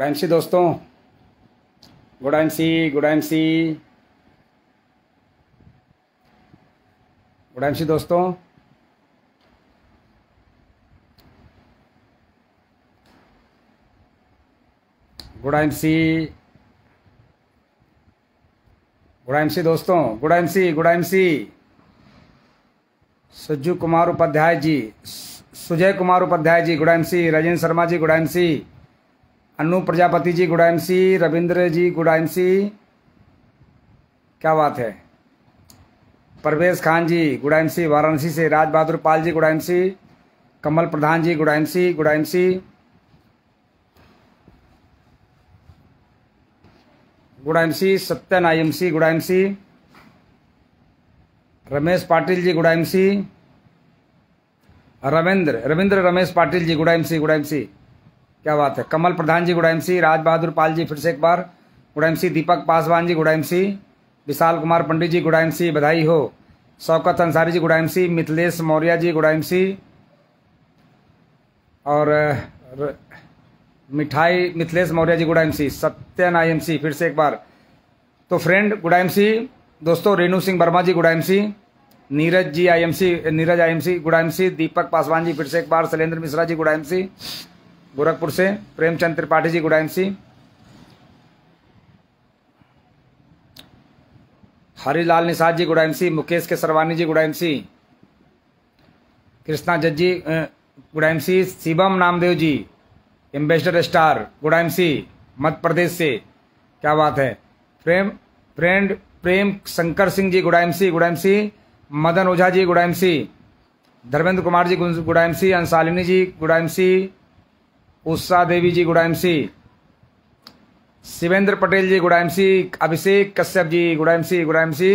good सी दोस्तों good गुडाइंसी good गुडाइंसी दोस्तों good M C दोस्तों M C Sajju Kumar Upadhyay ji Sujay Kumar Upadhyay ji good good IMC Rajendra Sharma ji good IMC Anu Prajapati ji good M C Ravindra ji good M C क्या बात है Parvez Khan ji good M C Varanasi से Raj Bahadur Pal ji good M C Kamal Pradhan ji good M C good M C good M C Satyan I M C good M C Ramesh Patil ji good M C Ravindra Ravindra Ramesh Patil ji good M C good M C क्या बात है कमल प्रधान जी good MC राज बहादुर पाल जी फिर से एक बार गुड़ा MC Deepak Paswan जी good MC विशाल कुमार पंडित जी good MC बधाई हो शौकत अंसारी जी good MC Mithilesh Maurya जी good MC और मिठाई मिथिलेश मौर्य जी गुड़ा एमसी सत्यन आईएमसी फिर से एक बार तो फ्रेंड गुड़ा एमसी दोस्तों Renu Singh Verma ji good MC Neeraj ji IMC Neeraj IMC good MC Deepak Paswan ji फिर से एक बार शैलेंद्र मिश्रा जी गुड़ा एमसी गोरखपुर से प्रेमचंद त्रिपाठी जी गुडाइंसी हरिलाल निषाद जी गुडाइंसी मुकेश के सरवानी जी गुडाइंसी कृष्णा जज ji good IMC Shivam Namdev ji ambassador star good IMC Madhya Pradesh से क्या बात है Prem friend Prem Shankar Singh ji good IMC good IMC Madan Ojha ji good IMC Dharmendra Kumar ji good IMC Anshalini ji good IMC Usha Devi ji good IMC Shivendra Patel ji good IMC Abhishek Kashyap ji good IMC good IMC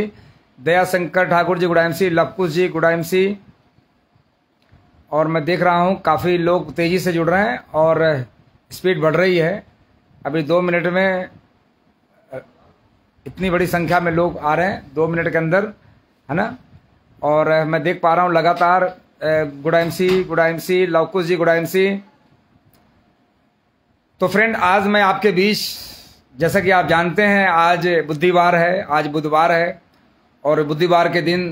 Daya Shankar Thakur ji good IMC Lavkush ji good IMC और मैं देख रहा हूँ काफ़ी लोग तेज़ी से जुड़ रहे हैं और स्पीड बढ़ रही है अभी दो मिनट में इतनी बड़ी संख्या में लोग आ रहे हैं दो मिनट के अंदर है ना और मैं देख पा रहा हूँ लगातार गुड़ा एम सी गुड़ा एम सी लवकुश जी गुड़ा एम सी तो फ्रेंड आज मैं आपके बीच जैसा कि आप जानते हैं आज बुद्धिवार है आज बुधवार है और बुधवार के दिन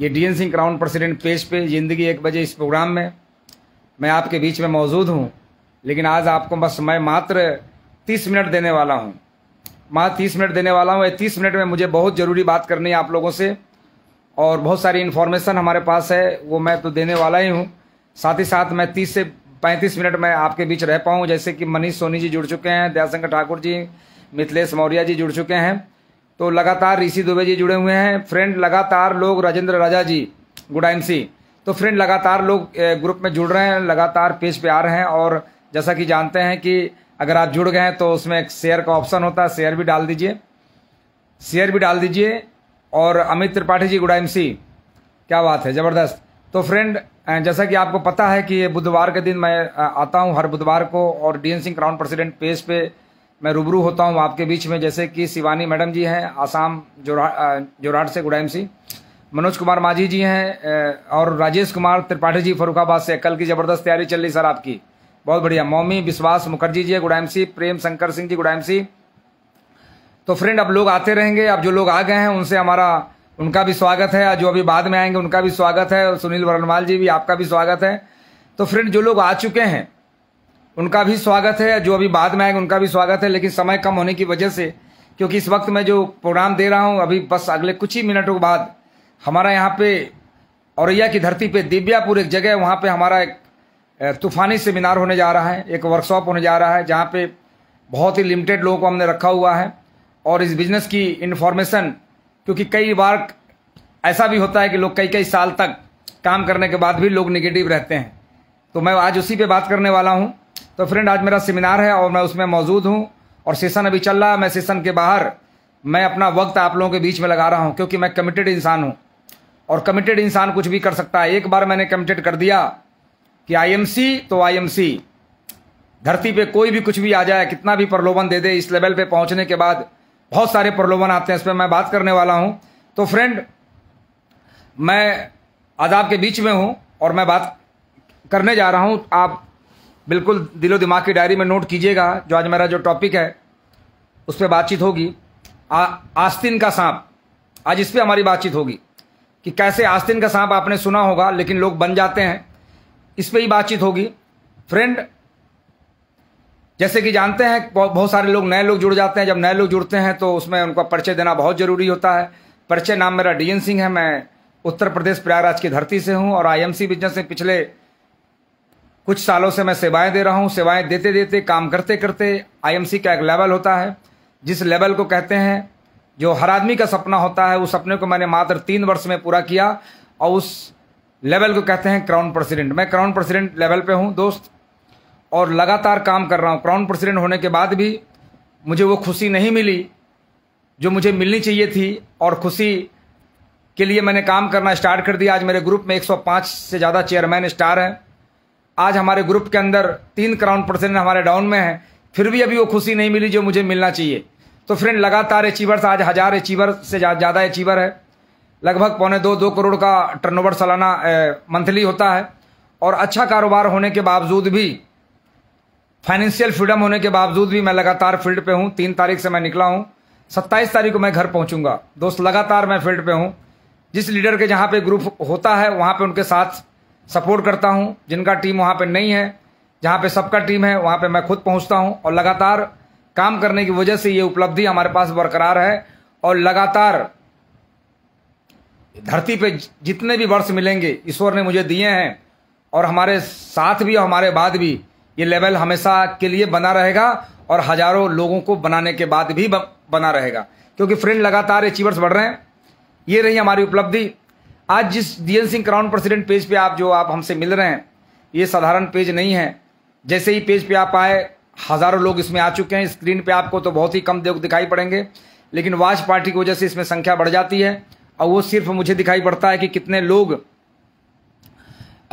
ये D Singh crown president page पे ज़िंदगी एक बजे इस प्रोग्राम में मैं आपके बीच में मौजूद हूँ लेकिन आज आपको बस मैं मात्र तीस मिनट देने वाला हूँ मात्र तीस मिनट देने वाला हूँ तीस मिनट में मुझे बहुत ज़रूरी बात करनी है आप लोगों से और बहुत सारी इन्फॉर्मेशन हमारे पास है वो मैं तो देने वाला ही हूँ साथ ही साथ मैं तीस से पैंतीस मिनट में आपके बीच रह पाऊँ जैसे कि मनीष सोनी जी जुड़ चुके हैं दयाशंकर ठाकुर जी मिथिलेश मौर्या जी जुड़ चुके हैं तो लगातार ऋषि दुबे जी जुड़े हुए हैं फ्रेंड लगातार लोग राजेंद्र राजा जी गुडाइमसी तो फ्रेंड लगातार लोग ग्रुप में जुड़ रहे हैं लगातार पेज पे आ रहे हैं और जैसा कि जानते हैं कि अगर आप जुड़ गए हैं तो उसमें एक शेयर का ऑप्शन होता है शेयर भी डाल दीजिए शेयर भी डाल दीजिए और अमित त्रिपाठी जी गुडाइमसी क्या बात है ज़बरदस्त तो फ्रेंड जैसा कि आपको पता है कि ये बुधवार के दिन मैं आता हूँ हर बुधवार को और DN Singh crown president page पे मैं रूबरू होता हूँ आपके बीच में जैसे कि शिवानी मैडम जी हैं आसाम जोरा जोराट से गुडाइम सिंह मनोज कुमार माझी जी हैं और राजेश कुमार त्रिपाठी जी फरुखाबाद से कल की ज़बरदस्त तैयारी चल रही सर आपकी बहुत बढ़िया मौमी विश्वास मुखर्जी जी गुडायम सिंह प्रेम शंकर सिंह जी गुडायम सिंह तो फ्रेंड अब लोग आते रहेंगे अब जो लोग आ गए हैं उनसे हमारा उनका भी स्वागत है जो अभी बाद में आएंगे उनका भी स्वागत है और सुनील वर्णवाल जी भी आपका भी स्वागत है तो फ्रेंड जो लोग आ चुके हैं उनका भी स्वागत है जो अभी बाद में आएंगे उनका भी स्वागत है लेकिन समय कम होने की वजह से क्योंकि इस वक्त मैं जो प्रोग्राम दे रहा हूँ अभी बस अगले कुछ ही मिनटों के बाद हमारा यहाँ पे औरैया की धरती पे दिव्यापुर एक जगह है वहाँ पे हमारा एक तूफानी सेमिनार होने जा रहा है एक वर्कशॉप होने जा रहा है जहाँ पे बहुत ही लिमिटेड लोगों को हमने रखा हुआ है और इस बिज़नेस की इन्फॉर्मेशन क्योंकि कई बार ऐसा भी होता है कि लोग कई कई साल तक काम करने के बाद भी लोग निगेटिव रहते हैं तो मैं आज उसी पे बात करने वाला हूँ तो फ्रेंड आज मेरा सेमिनार है और मैं उसमें मौजूद हूँ और सेशन अभी चल रहा है मैं सेशन के बाहर मैं अपना वक्त आप लोगों के बीच में लगा रहा हूँ क्योंकि मैं कमिटेड इंसान हूँ और कमिटेड इंसान कुछ भी कर सकता है एक बार मैंने कमिटेड कर दिया कि आईएमसी तो आईएमसी धरती पे कोई भी कुछ भी आ जाए कितना भी प्रलोभन दे दे इस लेवल पे पहुंचने के बाद बहुत सारे प्रलोभन आते हैं इस पर मैं बात करने वाला हूं तो फ्रेंड मैं आदाब के बीच में हूं और मैं बात करने जा रहा हूं आप बिल्कुल दिलो दिमाग की डायरी में नोट कीजिएगा जो आज मेरा जो टॉपिक है उस पर बातचीत होगी आस्तिन का सांप आज इस पर हमारी बातचीत होगी कि कैसे आस्तिन का सांप आपने सुना होगा लेकिन लोग बन जाते हैं इस पर ही बातचीत होगी फ्रेंड जैसे कि जानते हैं बहुत सारे लोग नए लोग जुड़ जाते हैं जब नए लोग जुड़ते हैं तो उसमें उनका परिचय देना बहुत ज़रूरी होता है परिचय नाम मेरा डी सिंह है मैं उत्तर प्रदेश प्रयागराज की धरती से हूँ और आईएमसी बिजनेस से पिछले कुछ सालों से मैं सेवाएं दे रहा हूं सेवाएं देते देते काम करते करते आईएमसी का एक लेवल होता है जिस लेवल को कहते हैं जो हर आदमी का सपना होता है उस सपने को मैंने मात्र तीन वर्ष में पूरा किया और उस लेवल को कहते हैं क्राउन प्रेसिडेंट मैं क्राउन प्रेसिडेंट लेवल पे हूं दोस्त और लगातार काम कर रहा हूँ क्राउन प्रेसिडेंट होने के बाद भी मुझे वो खुशी नहीं मिली जो मुझे मिलनी चाहिए थी और खुशी के लिए मैंने काम करना स्टार्ट कर दिया आज मेरे ग्रुप में 105 से ज़्यादा चेयरमैन स्टार हैं आज हमारे ग्रुप के अंदर तीन क्राउन प्रेसिडेंट हमारे डाउन में हैं फिर भी अभी वो खुशी नहीं मिली जो मुझे मिलना चाहिए तो फ्रेंड लगातार अचीवर्स आज हज़ार अचीवर से ज़्यादा अचीवर है लगभग पौने दो दो करोड़ का टर्नओवर सालाना मंथली होता है और अच्छा कारोबार होने के बावजूद भी फाइनेंशियल फ्रीडम होने के बावजूद भी मैं लगातार फील्ड पे हूँ तीन तारीख से मैं निकला हूँ सत्ताईस तारीख को मैं घर पहुँचूंगा दोस्त लगातार मैं फील्ड पे हूँ जिस लीडर के जहाँ पे ग्रुप होता है वहाँ पे उनके साथ सपोर्ट करता हूँ जिनका टीम वहाँ पे नहीं है जहाँ पे सबका टीम है वहाँ पे मैं खुद पहुँचता हूँ और लगातार काम करने की वजह से ये उपलब्धि हमारे पास बरकरार है और लगातार धरती पे जितने भी वर्ष मिलेंगे ईश्वर ने मुझे दिए हैं और हमारे साथ भी और हमारे बाद भी ये लेवल हमेशा के लिए बना रहेगा और हजारों लोगों को बनाने के बाद भी बना रहेगा क्योंकि फ्रेंड लगातार अचीवर्स बढ़ रहे हैं ये रही हमारी उपलब्धि आज जिस DN Singh crown president page पे आप जो आप हमसे मिल रहे हैं ये साधारण पेज नहीं है जैसे ही पेज पे आप आए हजारों लोग इसमें आ चुके हैं स्क्रीन पे आपको तो बहुत ही कम लोग दिखाई पड़ेंगे लेकिन वाच पार्टी की वजह से इसमें संख्या बढ़ जाती है और वो सिर्फ मुझे दिखाई पड़ता है कि कितने लोग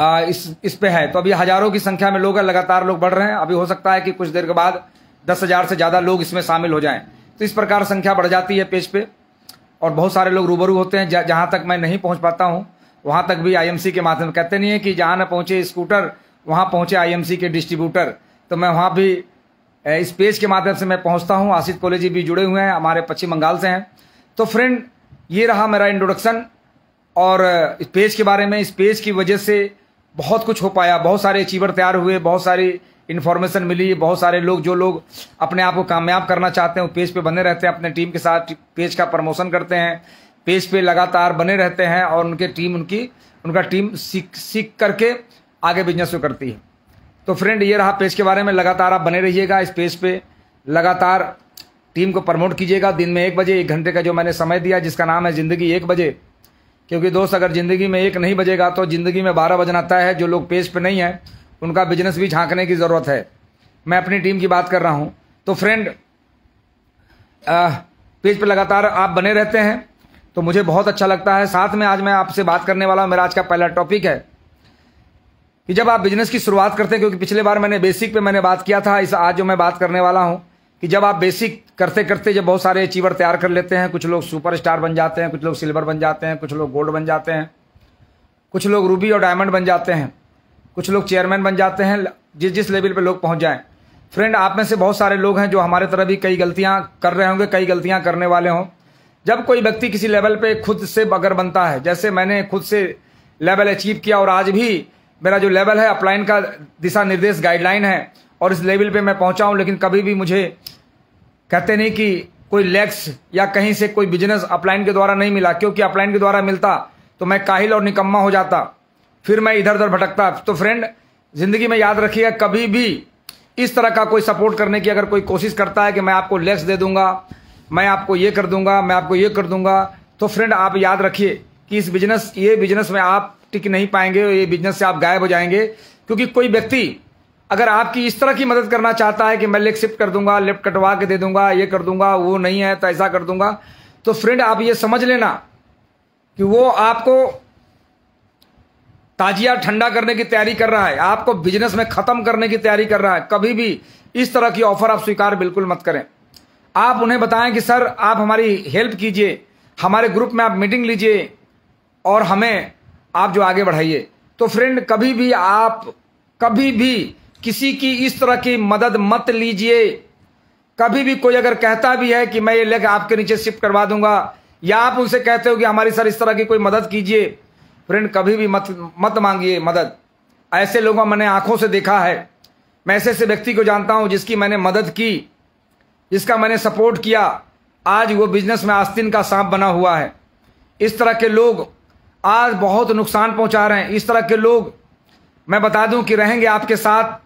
इस इस पे है तो अभी हजारों की संख्या में लोग हैं लगातार लोग बढ़ रहे हैं अभी हो सकता है कि कुछ देर के बाद दस हज़ार से ज़्यादा लोग इसमें शामिल हो जाएं तो इस प्रकार संख्या बढ़ जाती है पेज पे और बहुत सारे लोग रूबरू होते हैं जहां तक मैं नहीं पहुंच पाता हूं वहां तक भी आईएमसी के माध्यम कहते नहीं है कि जहां न पहुंचे स्कूटर वहां पहुंचे आईएमसी के डिस्ट्रीब्यूटर तो मैं वहां भी इस पेज के माध्यम से मैं पहुंचता हूँ आशित कॉलेजी भी जुड़े हुए हैं हमारे पश्चिम बंगाल से हैं तो फ्रेंड ये रहा मेरा इंट्रोडक्शन और इस पेज के बारे में इस पेज की वजह से बहुत कुछ हो पाया बहुत सारे अचीवर तैयार हुए बहुत सारी इन्फॉर्मेशन मिली बहुत सारे लोग जो लोग अपने आप को कामयाब करना चाहते हैं वो पेज पे बने रहते हैं अपने टीम के साथ पेज का प्रमोशन करते हैं पेज पे लगातार बने रहते हैं और उनके टीम उनकी उनका टीम सीख सीख करके आगे बिजनेस करती है तो फ्रेंड ये रहा पेज के बारे में लगातार आप बने रहिएगा इस पेज पे लगातार टीम को प्रमोट कीजिएगा दिन में एक बजे एक घंटे का जो मैंने समय दिया जिसका नाम है ज़िंदगी एक बजे क्योंकि दोस्त अगर ज़िंदगी में एक नहीं बजेगा तो ज़िंदगी में बारह बजना तय है जो लोग पेज पे नहीं हैं उनका बिजनेस भी झांकने की ज़रूरत है मैं अपनी टीम की बात कर रहा हूँ तो फ्रेंड पेज पर लगातार आप बने रहते हैं तो मुझे बहुत अच्छा लगता है साथ में आज मैं आपसे बात करने वाला हूँ मेरा आज का पहला टॉपिक है कि जब आप बिजनेस की शुरुआत करते हैं क्योंकि पिछले बार मैंने बेसिक पे मैंने बात किया था इस आज जो मैं बात करने वाला हूँ कि जब आप बेसिक करते करते जब बहुत सारे अचीवर तैयार कर लेते हैं कुछ लोग सुपरस्टार बन जाते हैं कुछ लोग सिल्वर बन जाते हैं कुछ लोग गोल्ड बन जाते हैं कुछ लोग रूबी और डायमंड बन जाते हैं कुछ लोग चेयरमैन बन जाते हैं जिस जिस लेवल पे लोग पहुंच जाएं फ्रेंड आप में से बहुत सारे लोग हैं जो हमारे तरह भी कई गलतियां कर रहे होंगे कई गलतियां करने वाले हों जब कोई व्यक्ति किसी लेवल पे खुद से बगर बनता है जैसे मैंने खुद से लेवल अचीव किया और आज भी मेरा जो लेवल है अपलाइन का दिशा निर्देश गाइडलाइन है और इस लेवल पे मैं पहुंचा हूं लेकिन कभी भी मुझे कहते नहीं कि कोई लेक्स या कहीं से कोई बिजनेस अपलाइन के द्वारा नहीं मिला क्योंकि अपलाइन के द्वारा मिलता तो मैं काहिल और निकम्मा हो जाता फिर मैं इधर उधर भटकता तो फ्रेंड ज़िंदगी में याद रखिएगा कभी भी इस तरह का कोई सपोर्ट करने की अगर कोई कोशिश करता है कि मैं आपको लेक्स दे दूंगा मैं आपको ये कर दूंगा मैं आपको ये कर दूंगा तो फ्रेंड आप याद रखिए कि इस बिजनेस ये बिजनेस में आप टिक नहीं पाएंगे ये बिजनेस से आप गायब हो जाएंगे क्योंकि कोई व्यक्ति अगर आपकी इस तरह की मदद करना चाहता है कि मैं लेग शिफ्ट कर दूंगा लेफ्ट कटवा के दे दूंगा ये कर दूंगा वो नहीं है तो ऐसा कर दूंगा तो फ्रेंड आप ये समझ लेना कि वो आपको ताजिया ठंडा करने की तैयारी कर रहा है आपको बिजनेस में ख़त्म करने की तैयारी कर रहा है कभी भी इस तरह की ऑफर आप स्वीकार बिल्कुल मत करें आप उन्हें बताएं कि सर आप हमारी हेल्प कीजिए हमारे ग्रुप में आप मीटिंग लीजिए और हमें आप जो आगे बढ़ाइए तो फ्रेंड कभी भी आप कभी भी किसी की इस तरह की मदद मत लीजिए कभी भी कोई अगर कहता भी है कि मैं ये लेख आपके नीचे शिफ्ट करवा दूंगा या आप उनसे कहते हो कि हमारी सर इस तरह की कोई मदद कीजिए फ्रेंड कभी भी मत मत मांगिए मदद ऐसे लोगों मैंने आंखों से देखा है मैं ऐसे ऐसे व्यक्ति को जानता हूं जिसकी मैंने मदद की जिसका मैंने सपोर्ट किया आज वो बिजनेस में आस्तीन का सांप बना हुआ है इस तरह के लोग आज बहुत नुकसान पहुंचा रहे हैं इस तरह के लोग मैं बता दूं कि रहेंगे आपके साथ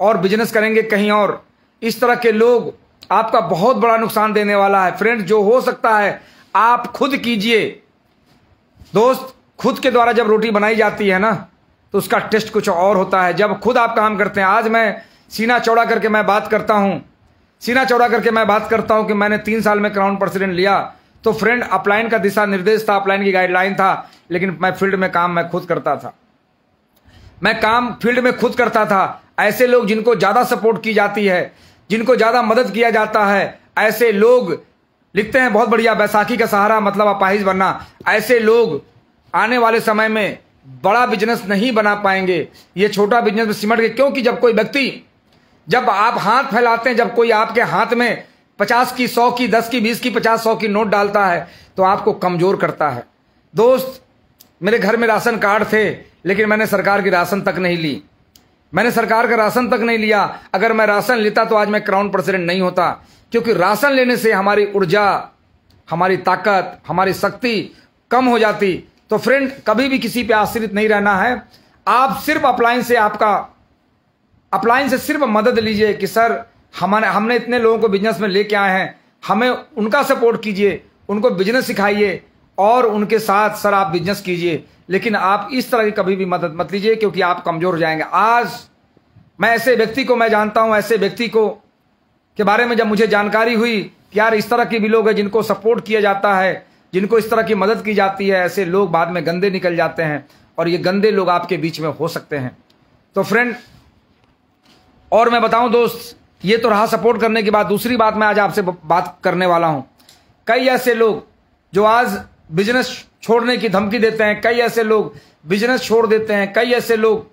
और बिजनेस करेंगे कहीं और इस तरह के लोग आपका बहुत बड़ा नुकसान देने वाला है फ्रेंड जो हो सकता है आप खुद कीजिए दोस्त खुद के द्वारा जब रोटी बनाई जाती है ना तो उसका टेस्ट कुछ और होता है जब खुद आप काम करते हैं आज मैं सीना चौड़ा करके मैं बात करता हूं सीना चौड़ा करके मैं बात करता हूं कि मैंने तीन साल में क्राउन प्रेसिडेंट लिया तो फ्रेंड अपलाइन का दिशा निर्देश था अपलाइन की गाइडलाइन था लेकिन मैं फील्ड में काम मैं खुद करता था मैं काम फील्ड में खुद करता था ऐसे लोग जिनको ज़्यादा सपोर्ट की जाती है जिनको ज़्यादा मदद किया जाता है ऐसे लोग लिखते हैं बहुत बढ़िया बैसाखी का सहारा मतलब अपाहिज बनना ऐसे लोग आने वाले समय में बड़ा बिजनेस नहीं बना पाएंगे ये छोटा बिजनेस में सिमट गए क्योंकि जब कोई व्यक्ति जब आप हाथ फैलाते हैं जब कोई आपके हाथ में पचास की सौ की दस की बीस की पचास सौ की नोट डालता है तो आपको कमज़ोर करता है दोस्त मेरे घर में राशन कार्ड थे लेकिन मैंने सरकार की राशन तक नहीं ली मैंने सरकार का राशन तक नहीं लिया अगर मैं राशन लेता तो आज मैं क्राउन प्रेसिडेंट नहीं होता क्योंकि राशन लेने से हमारी ऊर्जा हमारी ताकत हमारी शक्ति कम हो जाती तो फ्रेंड कभी भी किसी पे आश्रित नहीं रहना है आप सिर्फ अप्लाइंस से आपका अप्लाइंस से सिर्फ मदद लीजिए कि सर हमारे हमने इतने लोगों को बिजनेस में लेके आए हैं हमें उनका सपोर्ट कीजिए उनको बिजनेस सिखाइए और उनके साथ सर आप बिजनेस कीजिए लेकिन आप इस तरह की कभी भी मदद मत लीजिए क्योंकि आप कमज़ोर हो जाएंगे आज मैं ऐसे व्यक्ति को मैं जानता हूं ऐसे व्यक्ति को के बारे में जब मुझे जानकारी हुई कि यार इस तरह के भी लोग हैं जिनको सपोर्ट किया जाता है जिनको इस तरह की मदद की जाती है ऐसे लोग बाद में गंदे निकल जाते हैं और ये गंदे लोग आपके बीच में हो सकते हैं तो फ्रेंड और मैं बताऊं दोस्त ये तो रहा सपोर्ट करने के बाद दूसरी बात मैं आज आपसे बात करने वाला हूं कई ऐसे लोग जो आज बिजनेस छोड़ने की धमकी देते हैं कई ऐसे लोग बिजनेस छोड़ देते हैं कई ऐसे लोग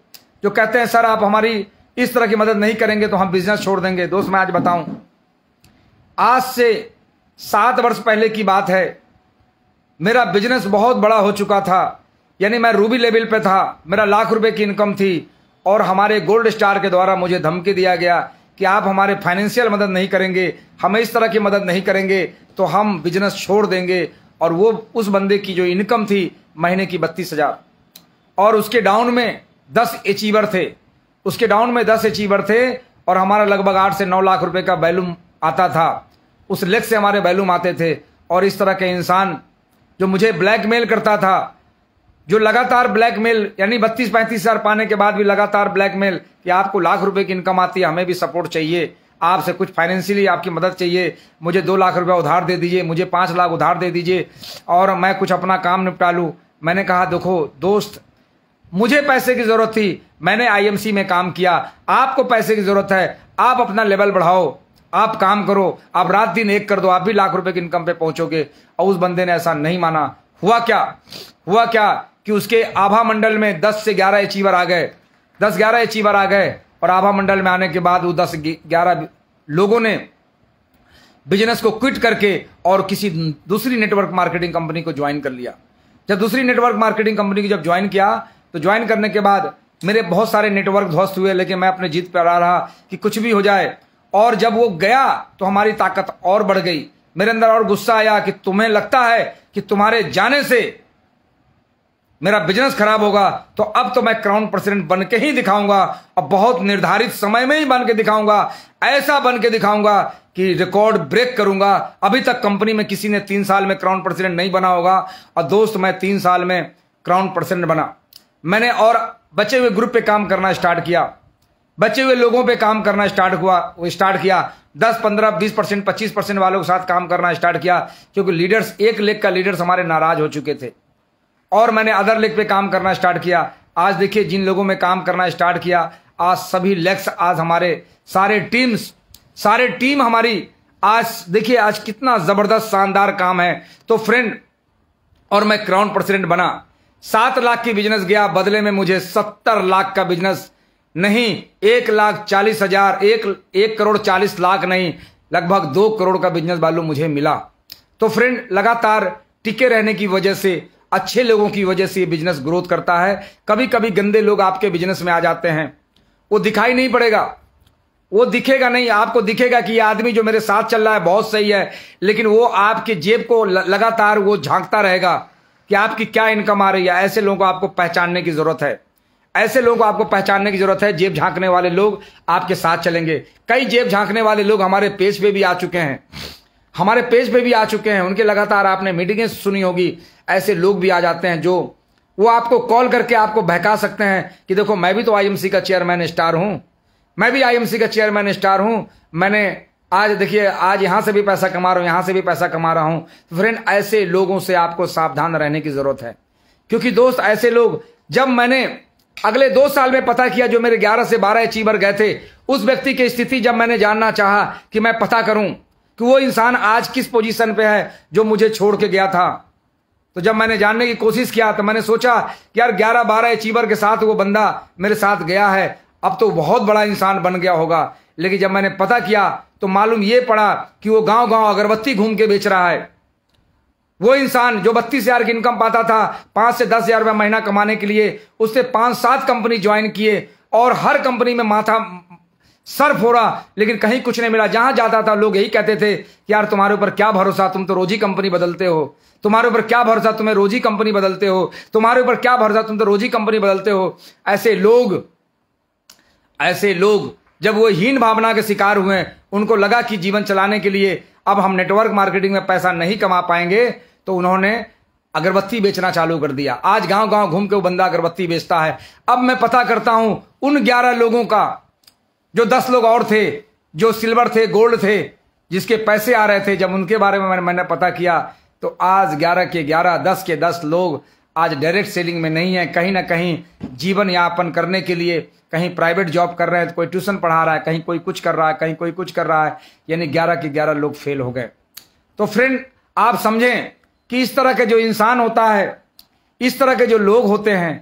जो कहते हैं सर आप हमारी इस तरह की मदद नहीं करेंगे तो हम बिजनेस छोड़ देंगे दोस्त मैं आज बताऊं आज से सात वर्ष पहले की बात है मेरा बिजनेस बहुत बड़ा हो चुका था यानी मैं रूबी लेवल पे था मेरा लाख रुपए की इनकम थी और हमारे गोल्ड स्टार के द्वारा मुझे धमकी दिया गया कि आप हमारे फाइनेंशियल मदद नहीं करेंगे हमें इस तरह की मदद नहीं करेंगे तो हम बिजनेस छोड़ देंगे और वो उस बंदे की जो इनकम थी महीने की बत्तीस हजार और उसके डाउन में दस अचीवर थे उसके डाउन में दस अचीवर थे और हमारा लगभग आठ से नौ लाख रुपए का बैलूम आता था उस लेग से हमारे बैलूम आते थे और इस तरह के इंसान जो मुझे ब्लैकमेल करता था जो लगातार ब्लैकमेल यानी बत्तीस पैंतीस हजार पाने के बाद भी लगातार ब्लैकमेल कि आपको लाख रुपए की इनकम आती है हमें भी सपोर्ट चाहिए आपसे कुछ फाइनेंशियली आपकी मदद चाहिए मुझे दो लाख रुपया उधार दे दीजिए मुझे पाँच लाख उधार दे दीजिए और मैं कुछ अपना काम निपटा लूँ मैंने कहा देखो दोस्त मुझे पैसे की ज़रूरत थी मैंने आईएमसी में काम किया आपको पैसे की ज़रूरत है आप अपना लेवल बढ़ाओ आप काम करो आप रात दिन एक कर दो आप भी लाख रुपए की इनकम पे पहुंचोगे और उस बंदे ने ऐसा नहीं माना हुआ क्या हुआ क्या कि उसके आभा मंडल में 10 से 11 अचीवर आ गए 10 11 अचीवर आ गए और आभा मंडल में आने के बाद वो दस ग्यारह लोगों ने बिजनेस को क्विट करके और किसी दूसरी नेटवर्क मार्केटिंग कंपनी को ज्वाइन कर लिया जब दूसरी नेटवर्क मार्केटिंग कंपनी को जब ज्वाइन किया तो ज्वाइन करने के बाद मेरे बहुत सारे नेटवर्क ध्वस्त हुए लेकिन मैं अपने जीत पर आ रहा कि कुछ भी हो जाए और जब वो गया तो हमारी ताकत और बढ़ गई मेरे अंदर और गुस्सा आया कि तुम्हें लगता है कि तुम्हारे जाने से मेरा बिजनेस खराब होगा तो अब तो मैं क्राउन प्रेसिडेंट बन के ही दिखाऊंगा और बहुत निर्धारित समय में ही बन के दिखाऊंगा ऐसा बन के दिखाऊंगा कि रिकॉर्ड ब्रेक करूंगा अभी तक कंपनी में किसी ने तीन साल में क्राउन प्रेसिडेंट नहीं बना होगा और दोस्त मैं तीन साल में क्राउन प्रेसिडेंट बना मैंने और बचे हुए ग्रुप पे काम करना स्टार्ट किया बचे हुए लोगों पे काम करना स्टार्ट हुआ स्टार्ट किया 10 15 20 परसेंट पच्चीस परसेंट वालों के साथ काम करना स्टार्ट किया क्योंकि लीडर्स एक लेख का लीडर्स हमारे नाराज हो चुके थे और मैंने अदर लेग पे काम करना स्टार्ट किया आज देखिए जिन लोगों में काम करना स्टार्ट किया आज सभी लेग्स आज हमारे सारे टीम्स सारे टीम हमारी आज देखिए आज कितना ज़बरदस्त शानदार काम है तो फ्रेंड और मैं क्राउन प्रेसिडेंट बना सात लाख की बिजनेस गया बदले में मुझे सत्तर लाख का बिजनेस नहीं एक लाख चालीस हजार एक एक करोड़ चालीस लाख नहीं लगभग दो करोड़ का बिजनेस वालू मुझे मिला तो फ्रेंड लगातार टिके रहने की वजह से अच्छे लोगों की वजह से ये बिजनेस ग्रोथ करता है कभी कभी गंदे लोग आपके बिजनेस में आ जाते हैं वो दिखाई नहीं पड़ेगा वो दिखेगा नहीं आपको दिखेगा कि ये आदमी जो मेरे साथ चल रहा है बहुत सही है लेकिन वो आपके जेब को लगातार वो झांकता रहेगा कि आपकी क्या इनकम आ रही है ऐसे लोगों को आपको पहचानने की जरूरत है ऐसे लोगों को आपको पहचानने की जरूरत है जेब झांकने वाले लोग आपके साथ चलेंगे कई जेब झांकने वाले लोग हमारे पेज पे भी आ चुके हैं हमारे पेज पे भी आ चुके हैं उनके लगातार आपने मीटिंगें सुनी होगी ऐसे लोग भी आ जाते हैं जो वो आपको कॉल करके आपको बहका सकते हैं कि देखो मैं भी तो आईएमसी का चेयरमैन स्टार हूं मैं भी आईएमसी का चेयरमैन स्टार हूं मैंने आज देखिए आज यहां से भी पैसा कमा रहा हूं यहां से भी पैसा कमा रहा तो फ्रेंड ऐसे लोगों से आपको सावधान रहने की ज़रूरत है क्योंकि दोस्त ऐसे लोग जब मैंने अगले दो साल में पता किया जो मेरे ग्यारह से बारह अचीवर गए थे उस व्यक्ति की स्थिति जब मैंने जानना चाह कि मैं पता करूं कि वो इंसान आज किस पोजिशन पे है जो मुझे छोड़ के गया था तो जब मैंने जानने की कोशिश किया तो मैंने सोचा कि यार ग्यारह बारह अचीवर के साथ वो बंदा मेरे साथ गया है अब तो बहुत बड़ा इंसान बन गया होगा लेकिन जब मैंने पता किया तो मालूम ये पड़ा कि वो गांव गांव अगरबत्ती घूम के बेच रहा है वो इंसान जो बत्तीस हजार की इनकम पाता था पांच से दस हजार रुपया महीना कमाने के लिए उससे पांच सात कंपनी ज्वाइन किए और हर कंपनी में माथा सर्फ हो रहा लेकिन कहीं कुछ नहीं मिला जहां जाता था लोग यही कहते थे कि यार तुम्हारे ऊपर क्या भरोसा तुम तो रोजी कंपनी बदलते हो तुम्हारे ऊपर क्या भरोसा तुम्हें रोजी कंपनी बदलते हो तुम्हारे ऊपर क्या भरोसा तुम तो रोजी कंपनी बदलते हो ऐसे लोग ऐसे लोग जब वो हीन भावना के शिकार हुए उनको लगा कि जीवन चलाने के लिए अब हम नेटवर्क मार्केटिंग में पैसा नहीं कमा पाएंगे तो उन्होंने अगरबत्ती बेचना चालू कर दिया आज गांव गांव घूम के वो बंदा अगरबत्ती बेचता है अब मैं पता करता हूं उन ग्यारह लोगों का जो दस लोग और थे जो सिल्वर थे गोल्ड थे जिसके पैसे आ रहे थे जब उनके बारे में मैंने पता किया तो आज ग्यारह के ग्यारह दस के दस लोग आज डायरेक्ट सेलिंग में नहीं है कहीं ना कहीं जीवन यापन करने के लिए कहीं प्राइवेट जॉब कर रहे हैं तो कोई ट्यूशन पढ़ा रहा है कहीं कोई कुछ कर रहा है कहीं कोई कुछ कर रहा है यानी ग्यारह के ग्यारह लोग फेल हो गए तो फ्रेंड आप समझें कि इस तरह के जो इंसान होता है इस तरह के जो लोग होते हैं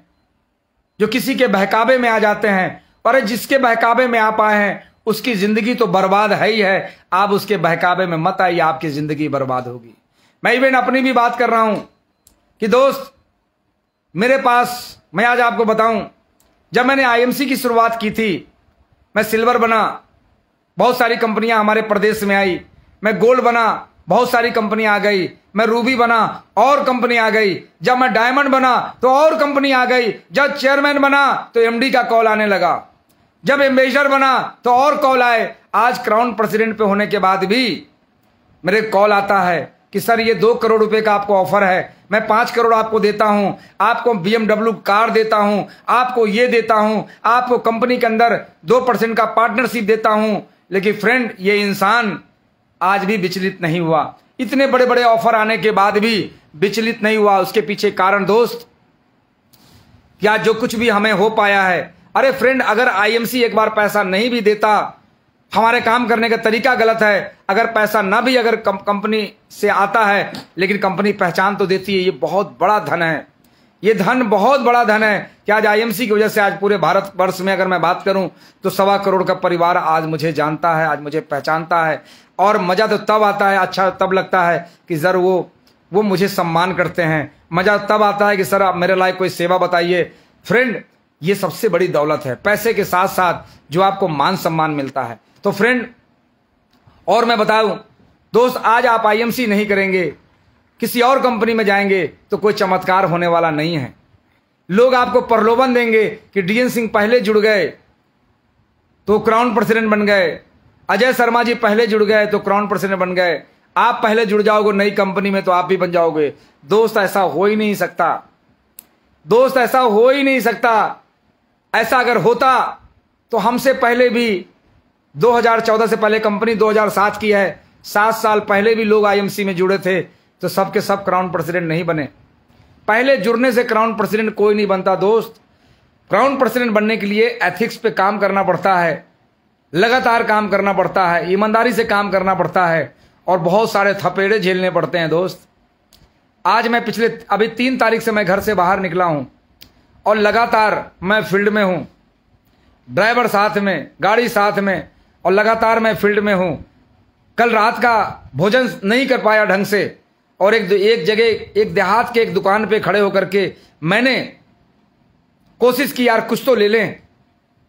जो किसी के बहकावे में आ जाते हैं पर जिसके बहकावे में आप आए हैं उसकी जिंदगी तो बर्बाद है ही है आप उसके बहकावे में मत आइए आपकी जिंदगी बर्बाद होगी मैं इवन अपनी भी बात कर रहा हूं कि दोस्त मेरे पास मैं आज आपको बताऊं जब मैंने आईएमसी की शुरुआत की थी मैं सिल्वर बना बहुत सारी कंपनियां हमारे प्रदेश में आई मैं गोल्ड बना बहुत सारी कंपनी आ गई मैं रूबी बना और कंपनी आ गई जब मैं डायमंड बना तो और कंपनी आ गई जब चेयरमैन बना तो एमडी का कॉल आने लगा जब एम्बेसडर बना तो और कॉल आए आज क्राउन प्रेसिडेंट पे होने के बाद भी मेरे कॉल आता है कि सर ये दो करोड़ रुपए का आपको ऑफर है मैं पांच करोड़ आपको देता हूं आपको बीएमडब्ल्यू कार देता हूं आपको ये देता हूं आपको कंपनी के अंदर दो परसेंट का पार्टनरशिप देता हूं लेकिन फ्रेंड ये इंसान आज भी विचलित नहीं हुआ इतने बड़े बड़े ऑफर आने के बाद भी विचलित नहीं हुआ उसके पीछे कारण दोस्त या जो कुछ भी हमें हो पाया है अरे फ्रेंड अगर आईएमसी एक बार पैसा नहीं भी देता हमारे काम करने का तरीका गलत है अगर पैसा ना भी अगर कंपनी से आता है लेकिन कंपनी पहचान तो देती है ये बहुत बड़ा धन है ये धन बहुत बड़ा धन है कि आज आईएमसी की वजह से आज पूरे भारत वर्ष में अगर मैं बात करूं तो सवा करोड़ का परिवार आज मुझे जानता है आज मुझे पहचानता है और मज़ा तो तब आता है अच्छा तब लगता है कि ज़र वो वो मुझे सम्मान करते हैं मज़ा तब आता है कि सर आप मेरे लायक कोई सेवा बताइए फ्रेंड ये सबसे बड़ी दौलत है पैसे के साथ साथ जो आपको मान सम्मान मिलता है तो फ्रेंड और मैं बताऊं दोस्त आज आप आईएमसी नहीं करेंगे किसी और कंपनी में जाएंगे तो कोई चमत्कार होने वाला नहीं है लोग आपको प्रलोभन देंगे कि डीएन सिंह पहले जुड़ गए तो क्राउन प्रेसिडेंट बन गए अजय शर्मा जी पहले जुड़ गए तो क्राउन प्रेसिडेंट बन गए आप पहले जुड़ जाओगे नई कंपनी में तो आप भी बन जाओगे दोस्त ऐसा हो ही नहीं सकता दोस्त ऐसा हो ही नहीं सकता ऐसा अगर होता तो हमसे पहले भी 2014 से पहले कंपनी 2007 की है सात साल पहले भी लोग आईएमसी में जुड़े थे तो सब सब क्राउन प्रेसिडेंट नहीं बने पहले जुड़ने से क्राउन प्रेसिडेंट कोई नहीं बनता दोस्त क्राउन प्रेसिडेंट बनने के लिए एथिक्स पे काम करना पड़ता है लगातार काम करना पड़ता है ईमानदारी से काम करना पड़ता है और बहुत सारे थपेड़े झेलने पड़ते हैं दोस्त आज मैं पिछले अभी तीन तारीख से मैं घर से बाहर निकला हूं और लगातार मैं फील्ड में हूँ ड्राइवर साथ में गाड़ी साथ में और लगातार मैं फील्ड में हूँ कल रात का भोजन नहीं कर पाया ढंग से और एक एक जगह एक देहात के एक दुकान पे खड़े होकर के मैंने कोशिश की यार कुछ तो ले लें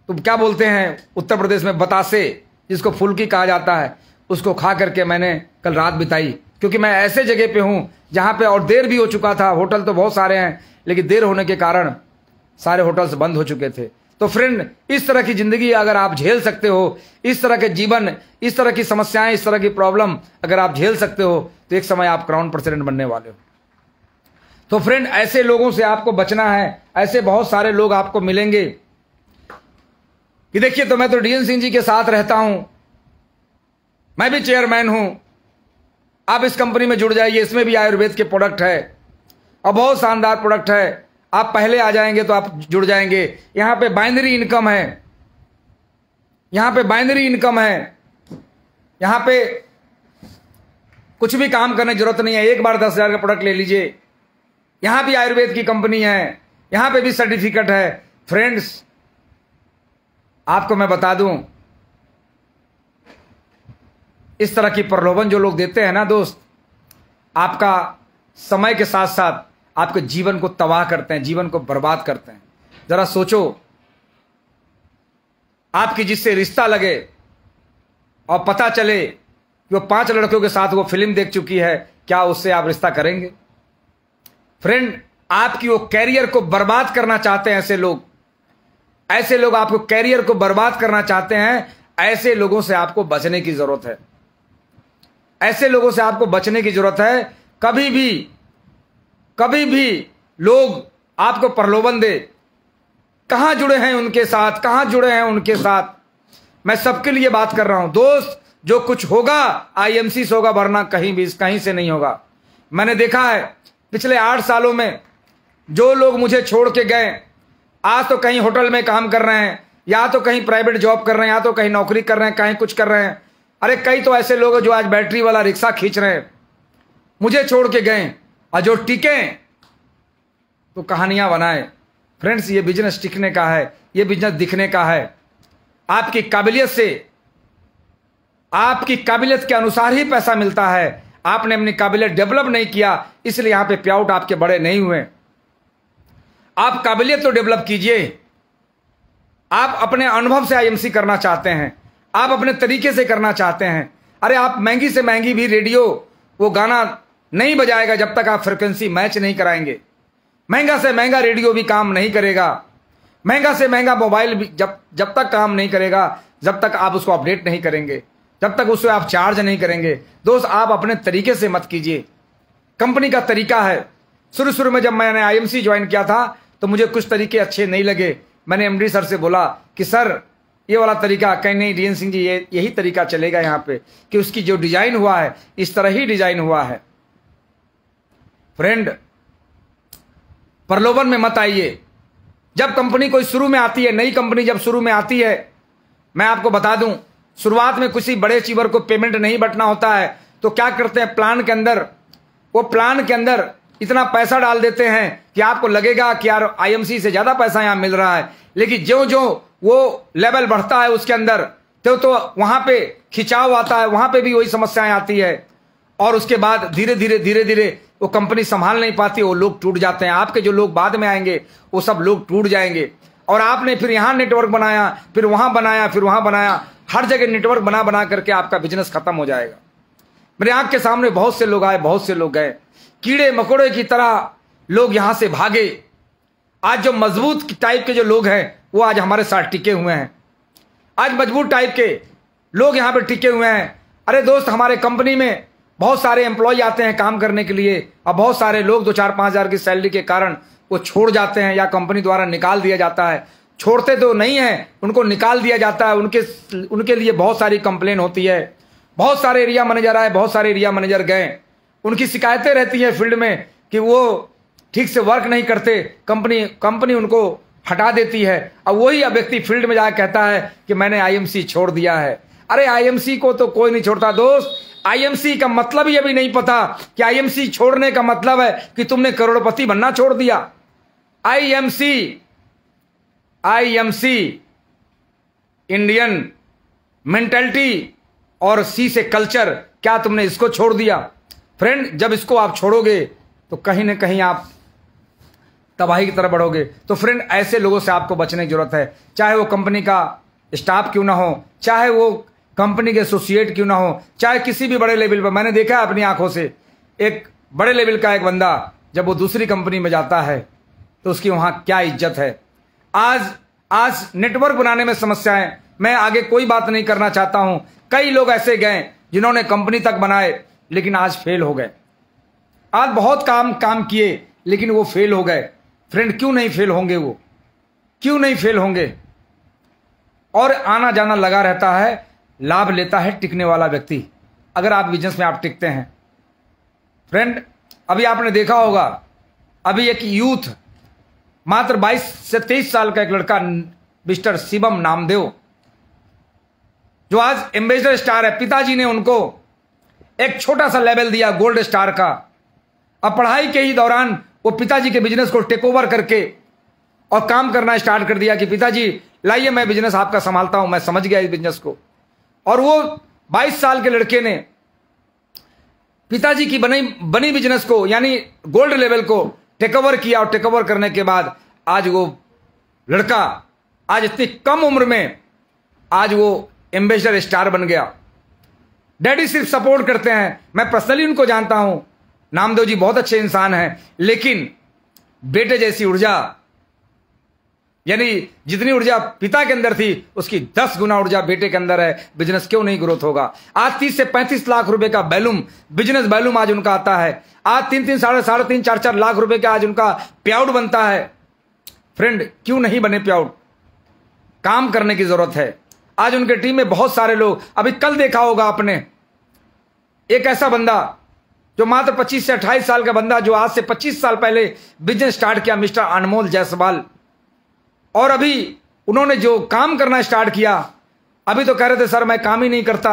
तो क्या बोलते हैं उत्तर प्रदेश में बतासे जिसको फुल्की कहा जाता है उसको खा करके मैंने कल रात बिताई क्योंकि मैं ऐसे जगह पे हूँ जहाँ पे और देर भी हो चुका था होटल तो बहुत सारे हैं लेकिन देर होने के कारण सारे होटल्स बंद हो चुके थे तो फ्रेंड इस तरह की जिंदगी अगर आप झेल सकते हो इस तरह के जीवन इस तरह की समस्याएं इस तरह की प्रॉब्लम अगर आप झेल सकते हो तो एक समय आप क्राउन प्रेसिडेंट बनने वाले हो तो फ्रेंड ऐसे लोगों से आपको बचना है ऐसे बहुत सारे लोग आपको मिलेंगे कि देखिए तो मैं तो डीएन सिंह जी के साथ रहता हूं मैं भी चेयरमैन हूं आप इस कंपनी में जुड़ जाइए इसमें भी आयुर्वेद के प्रोडक्ट है और बहुत शानदार प्रोडक्ट है आप पहले आ जाएंगे तो आप जुड़ जाएंगे यहां पे बाइनरी इनकम है यहां पे बाइनरी इनकम है यहां पे कुछ भी काम करने की जरूरत नहीं है एक बार दस हज़ार का प्रोडक्ट ले लीजिए यहां भी आयुर्वेद की कंपनी है यहां पे भी सर्टिफिकेट है फ्रेंड्स आपको मैं बता दूं इस तरह की प्रलोभन जो लोग देते हैं ना दोस्त आपका समय के साथ साथ आपके जीवन को तबाह करते हैं जीवन को बर्बाद करते हैं जरा सोचो आपकी जिससे रिश्ता लगे और पता चले कि वो पांच लड़कियों के साथ वो फिल्म देख चुकी है क्या उससे आप रिश्ता करेंगे फ्रेंड आपकी वो कैरियर को बर्बाद करना चाहते हैं ऐसे लोग ऐसे लोग आपको कैरियर को बर्बाद करना चाहते हैं ऐसे लोगों से आपको बचने की जरूरत है ऐसे लोगों से आपको बचने की जरूरत है कभी भी कभी भी लोग आपको प्रलोभन दे कहाँ जुड़े हैं उनके साथ कहाँ जुड़े हैं उनके साथ मैं सबके लिए बात कर रहा हूं दोस्त जो कुछ होगा आईएमसी से होगा वरना कहीं भी कहीं से नहीं होगा मैंने देखा है पिछले आठ सालों में जो लोग मुझे छोड़ के गए आज तो कहीं होटल में काम कर रहे हैं या तो कहीं प्राइवेट जॉब कर रहे हैं या तो कहीं नौकरी कर रहे हैं कहीं कुछ कर रहे हैं अरे कई तो ऐसे लोग हैं जो आज बैटरी वाला रिक्शा खींच रहे हैं मुझे छोड़ के गए और जो टिके तो कहानियां बनाए फ्रेंड्स ये बिजनेस टिकने का है ये बिजनेस दिखने का है आपकी काबिलियत से आपकी काबिलियत के अनुसार ही पैसा मिलता है आपने अपनी काबिलियत डेवलप नहीं किया इसलिए यहां पे प्याउट आपके बड़े नहीं हुए आप काबिलियत तो डेवलप कीजिए आप अपने अनुभव से आईएमसी करना चाहते हैं आप अपने तरीके से करना चाहते हैं अरे आप महंगी से महंगी भी रेडियो वो गाना नहीं बजाएगा जब तक आप फ्रिक्वेंसी मैच नहीं कराएंगे महंगा से महंगा रेडियो भी काम नहीं करेगा महंगा से महंगा मोबाइल भी जब जब तक काम नहीं करेगा जब तक आप उसको अपडेट नहीं करेंगे जब तक उससे आप चार्ज नहीं करेंगे दोस्त आप अपने तरीके से मत कीजिए कंपनी का तरीका है शुरू शुरू में जब मैंने आईएमसी ज्वाइन किया था तो मुझे कुछ तरीके अच्छे नहीं लगे मैंने एमडी सर से बोला कि सर ये वाला तरीका कहीं नहीं डीएन सिंह जी ये यही तरीका चलेगा यहाँ पे कि उसकी जो डिजाइन हुआ है इस तरह ही डिजाइन हुआ है फ्रेंड प्रलोभन में मत आइए जब कंपनी कोई शुरू में आती है नई कंपनी जब शुरू में आती है मैं आपको बता दूं शुरुआत में किसी बड़े चीवर को पेमेंट नहीं बटना होता है तो क्या करते हैं प्लान के अंदर वो प्लान के अंदर इतना पैसा डाल देते हैं कि आपको लगेगा कि यार आईएमसी से ज़्यादा पैसा यहां मिल रहा है लेकिन ज्यो ज्यो वो लेवल बढ़ता है उसके अंदर तो तो वहां पे खिंचाव आता है वहां पे भी वही समस्याएं आती है और उसके बाद धीरे धीरे धीरे धीरे वो कंपनी संभाल नहीं पाती वो लोग टूट जाते हैं आपके जो लोग बाद में आएंगे वो सब लोग टूट जाएंगे और आपने फिर यहाँ नेटवर्क बनाया फिर वहां बनाया फिर वहां बनाया हर जगह नेटवर्क बना बना करके आपका बिजनेस खत्म हो जाएगा मेरे आपके के सामने बहुत से लोग आए बहुत से लोग गए कीड़े मकोड़े की तरह लोग यहां से भागे आज जो मजबूत टाइप के जो लोग हैं वो आज हमारे साथ टिके हुए हैं आज मजबूत टाइप के लोग यहां पर टिके हुए हैं अरे दोस्त हमारे कंपनी में बहुत सारे एम्प्लॉय आते हैं काम करने के लिए और बहुत सारे लोग दो चार पाँच हज़ार की सैलरी के कारण वो छोड़ जाते हैं या कंपनी द्वारा निकाल दिया जाता है छोड़ते तो नहीं हैं उनको निकाल दिया जाता है उनके उनके लिए बहुत सारी कंप्लेन होती है बहुत सारे एरिया मैनेजर आए बहुत सारे एरिया मैनेजर गए उनकी शिकायतें रहती हैं फील्ड में कि वो ठीक से वर्क नहीं करते कंपनी कंपनी उनको हटा देती है अब वही व्यक्ति फील्ड में जाकर कहता है कि मैंने आईएमसी छोड़ दिया है अरे आईएमसी को तो कोई नहीं छोड़ता दोस्त आईएमसी का मतलब ही अभी नहीं पता कि आईएमसी छोड़ने का मतलब है कि तुमने करोड़पति बनना छोड़ दिया आईएमसी आईएमसी इंडियन मेंटेलिटी और सी से कल्चर क्या तुमने इसको छोड़ दिया फ्रेंड जब इसको आप छोड़ोगे तो कहीं ना कहीं आप तबाही की तरफ बढ़ोगे तो फ्रेंड ऐसे लोगों से आपको बचने की जरूरत है चाहे वो कंपनी का स्टाफ क्यों ना हो चाहे वो कंपनी के एसोसिएट क्यों ना हो चाहे किसी भी बड़े लेवल पर मैंने देखा है अपनी आंखों से एक बड़े लेवल का एक बंदा जब वो दूसरी कंपनी में जाता है तो उसकी वहां क्या इज्जत है आज आज नेटवर्क बनाने में समस्याएं मैं आगे कोई बात नहीं करना चाहता हूं कई लोग ऐसे गए जिन्होंने कंपनी तक बनाए लेकिन आज फेल हो गए आज बहुत काम काम किए लेकिन वो फेल हो गए फ्रेंड क्यों नहीं फेल होंगे वो क्यों नहीं फेल होंगे और आना जाना लगा रहता है लाभ लेता है टिकने वाला व्यक्ति अगर आप बिजनेस में आप टिकते हैं फ्रेंड अभी आपने देखा होगा अभी एक यूथ मात्र 22 से 23 साल का एक लड़का मिस्टर शिवम नामदेव जो आज एम्बेसडर स्टार है पिताजी ने उनको एक छोटा सा लेवल दिया गोल्ड स्टार का अब पढ़ाई के ही दौरान वो पिताजी के बिजनेस को टेक ओवर करके और काम करना स्टार्ट कर दिया कि पिताजी लाइए मैं बिजनेस आपका संभालता हूं मैं समझ गया इस बिजनेस को और वो 22 साल के लड़के ने पिताजी की बनी बनी बिजनेस को यानी गोल्ड लेवल को टेक ओवर किया और टेक ओवर करने के बाद आज वो लड़का आज इतनी कम उम्र में आज वो एम्बेसडर स्टार बन गया डैडी सिर्फ सपोर्ट करते हैं मैं पर्सनली उनको जानता हूं नामदेव जी बहुत अच्छे इंसान हैं लेकिन बेटे जैसी ऊर्जा यानी जितनी ऊर्जा पिता के अंदर थी उसकी दस गुना ऊर्जा बेटे के अंदर है बिजनेस क्यों नहीं ग्रोथ होगा आज तीस से पैंतीस लाख रुपए का बैलूम बिजनेस बैलूम आज उनका आता है आज तीन तीन साढ़े साढ़े तीन चार चार लाख रुपए का आज उनका प्याउड बनता है फ्रेंड क्यों नहीं बने प्याउड काम करने की जरूरत है आज उनके टीम में बहुत सारे लोग अभी कल देखा होगा आपने एक ऐसा बंदा जो मात्र 25 से 28 साल का बंदा जो आज से 25 साल पहले बिजनेस स्टार्ट किया मिस्टर अनमोल जायसवाल और अभी उन्होंने जो काम करना स्टार्ट किया अभी तो कह रहे थे सर मैं काम ही नहीं करता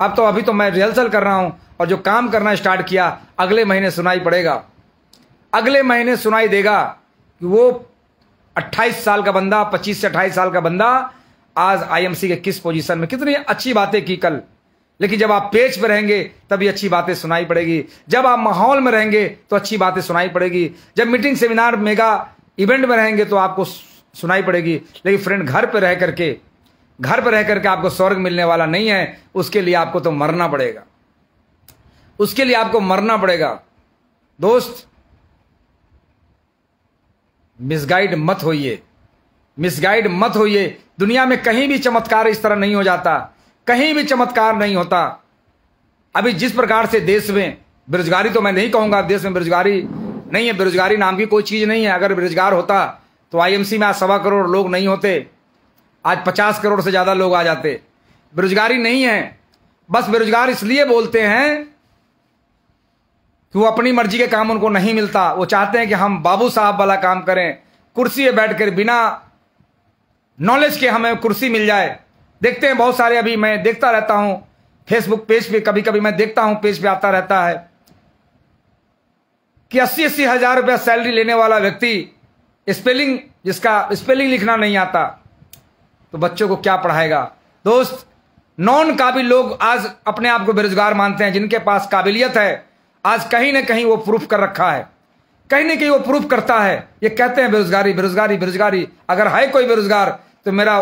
अब तो अभी तो मैं रिहर्सल कर रहा हूं और जो काम करना स्टार्ट किया अगले महीने सुनाई पड़ेगा अगले महीने सुनाई देगा कि वो 28 साल का बंदा 25 से 28 साल का बंदा आज आईएमसी के किस पोजीशन में कितनी अच्छी बातें की कल लेकिन जब आप पेज पर रहेंगे तभी अच्छी बातें सुनाई पड़ेगी जब आप माहौल में रहेंगे तो अच्छी बातें सुनाई पड़ेगी जब मीटिंग सेमिनार मेगा इवेंट में रहेंगे तो आपको सुनाई पड़ेगी लेकिन फ्रेंड घर पर रह करके घर पर रह करके आपको स्वर्ग मिलने वाला नहीं है उसके लिए आपको तो मरना पड़ेगा उसके लिए आपको मरना पड़ेगा दोस्त मिसगाइड मत होइए मिसगाइड मत होइए दुनिया में कहीं भी चमत्कार इस तरह नहीं हो जाता कहीं भी चमत्कार नहीं होता अभी जिस प्रकार से देश में बेरोजगारी तो मैं नहीं कहूंगा देश में बेरोजगारी नहीं है बेरोजगारी नाम की कोई चीज नहीं है अगर बेरोजगार होता तो आईएमसी में आज सवा करोड़ लोग नहीं होते आज पचास करोड़ से ज़्यादा लोग आ जाते बेरोजगारी नहीं है बस बेरोजगार इसलिए बोलते हैं कि वो अपनी मर्जी के काम उनको नहीं मिलता वो चाहते हैं कि हम बाबू साहब वाला काम करें कुर्सी पर बैठकर बिना नॉलेज के हमें कुर्सी मिल जाए देखते हैं बहुत सारे अभी मैं देखता रहता हूं फेसबुक पेज पे कभी कभी मैं देखता हूं पेज पे आता रहता है कि अस्सी अस्सी हजार रुपया सैलरी लेने वाला व्यक्ति स्पेलिंग जिसका स्पेलिंग लिखना नहीं आता तो बच्चों को क्या पढ़ाएगा दोस्त नॉन काबिल लोग आज अपने आप को बेरोजगार मानते हैं जिनके पास काबिलियत है आज कहीं ना कहीं वो प्रूफ कर रखा है कहीं ना कहीं वो प्रूफ करता है ये कहते हैं बेरोजगारी बेरोजगारी बेरोजगारी अगर है कोई बेरोजगार तो मेरा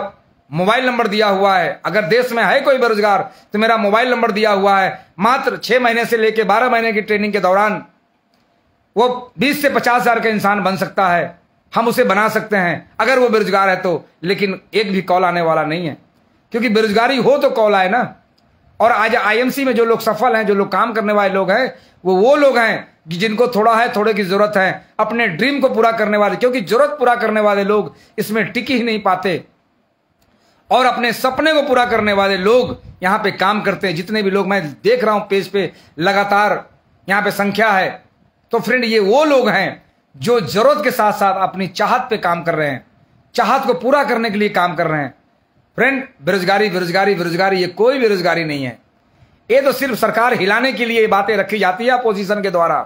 मोबाइल नंबर दिया हुआ है अगर देश में है कोई बेरोजगार तो मेरा मोबाइल नंबर दिया हुआ है मात्र छह महीने से लेकर बारह महीने की ट्रेनिंग के दौरान वो बीस से पचास हजार का इंसान बन सकता है हम उसे बना सकते हैं अगर वो बेरोजगार है तो लेकिन एक भी कॉल आने वाला नहीं है क्योंकि बेरोजगारी हो तो कॉल आए ना और आज आईएमसी में जो लोग सफल हैं जो लोग काम करने वाले लोग हैं वो वो लोग हैं जिनको थोड़ा है थोड़े की जरूरत है अपने ड्रीम को पूरा करने वाले क्योंकि जरूरत पूरा करने वाले लोग इसमें टिक ही नहीं पाते और अपने सपने को पूरा करने वाले लोग यहां पे काम करते हैं जितने भी लोग मैं देख रहा हूं पेज पे लगातार यहां पे संख्या है तो फ्रेंड ये वो लोग हैं जो जरूरत के साथ साथ अपनी चाहत पे काम कर रहे हैं चाहत को पूरा करने के लिए काम कर रहे हैं फ्रेंड बेरोजगारी बेरोजगारी बेरोजगारी ये कोई बेरोजगारी नहीं है ये तो सिर्फ सरकार हिलाने के लिए बातें रखी जाती है अपोजिशन के द्वारा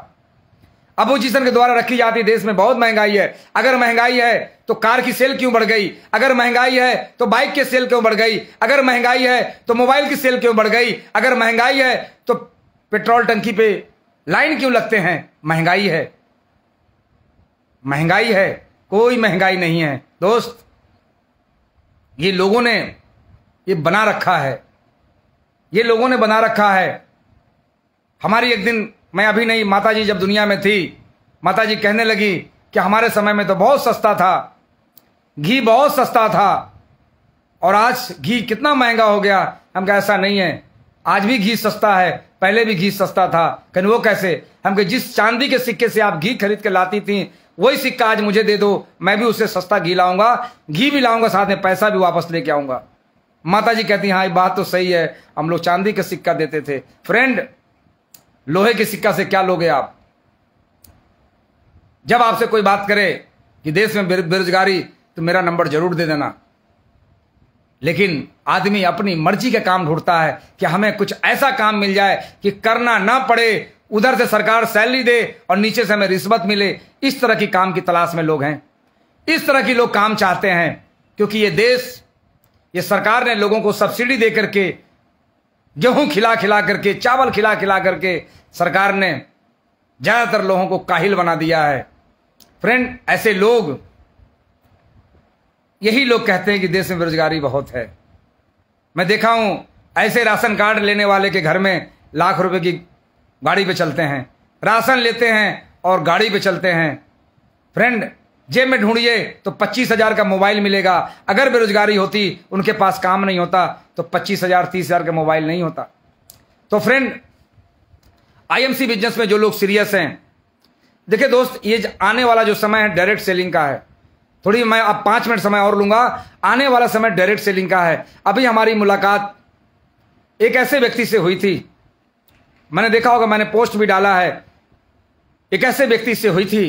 अपोजिशन के द्वारा रखी जाती है देश में बहुत महंगाई है अगर महंगाई है तो कार की सेल क्यों बढ़ गई अगर महंगाई है तो बाइक की सेल क्यों बढ़ गई अगर महंगाई है तो मोबाइल की सेल क्यों बढ़ गई अगर महंगाई है तो पेट्रोल टंकी पे लाइन क्यों लगते हैं महंगाई है महंगाई है कोई महंगाई नहीं है दोस्त ये लोगों ने ये बना रखा है ये लोगों ने बना रखा है हमारी एक दिन मैं अभी नहीं माताजी जब दुनिया में थी माताजी कहने लगी कि हमारे समय में तो बहुत सस्ता था घी बहुत सस्ता था और आज घी कितना महंगा हो गया हम कह ऐसा नहीं है आज भी घी सस्ता है पहले भी घी सस्ता था कहीं वो कैसे हम कह जिस चांदी के सिक्के से आप घी खरीद के लाती थी वही सिक्का आज मुझे दे दो मैं भी उससे सस्ता घी लाऊंगा घी भी लाऊंगा साथ में पैसा भी वापस लेके आऊंगा माता जी कहती हाँ ये बात तो सही है हम लोग चांदी का सिक्का देते थे फ्रेंड लोहे के सिक्का से क्या लोगे आप जब आपसे कोई बात करे कि देश में बेरोजगारी तो मेरा नंबर जरूर दे देना लेकिन आदमी अपनी मर्जी का काम ढूंढता है कि हमें कुछ ऐसा काम मिल जाए कि करना ना पड़े उधर से सरकार सैलरी दे और नीचे से हमें रिश्वत मिले इस तरह की काम की तलाश में लोग हैं इस तरह की लोग काम चाहते हैं क्योंकि ये देश ये सरकार ने लोगों को सब्सिडी दे करके गेहूं खिला खिला करके चावल खिला खिला करके सरकार ने ज़्यादातर लोगों को काहिल बना दिया है फ्रेंड ऐसे लोग यही लोग कहते हैं कि देश में बेरोजगारी बहुत है मैं देखा हूं ऐसे राशन कार्ड लेने वाले के घर में लाख रुपए की गाड़ी पे चलते हैं राशन लेते हैं और गाड़ी पे चलते हैं फ्रेंड जेब में ढूंढिए तो पच्चीस हजार का मोबाइल मिलेगा अगर बेरोजगारी होती उनके पास काम नहीं होता तो पच्चीस हजार तीस हजार का मोबाइल नहीं होता तो फ्रेंड आईएमसी बिजनेस में जो लोग सीरियस हैं देखिए दोस्त ये आने वाला जो समय है डायरेक्ट सेलिंग का है थोड़ी मैं अब पांच मिनट समय और लूंगा आने वाला समय डायरेक्ट सेलिंग का है अभी हमारी मुलाकात एक ऐसे व्यक्ति से हुई थी मैंने देखा होगा मैंने पोस्ट भी डाला है एक ऐसे व्यक्ति से हुई थी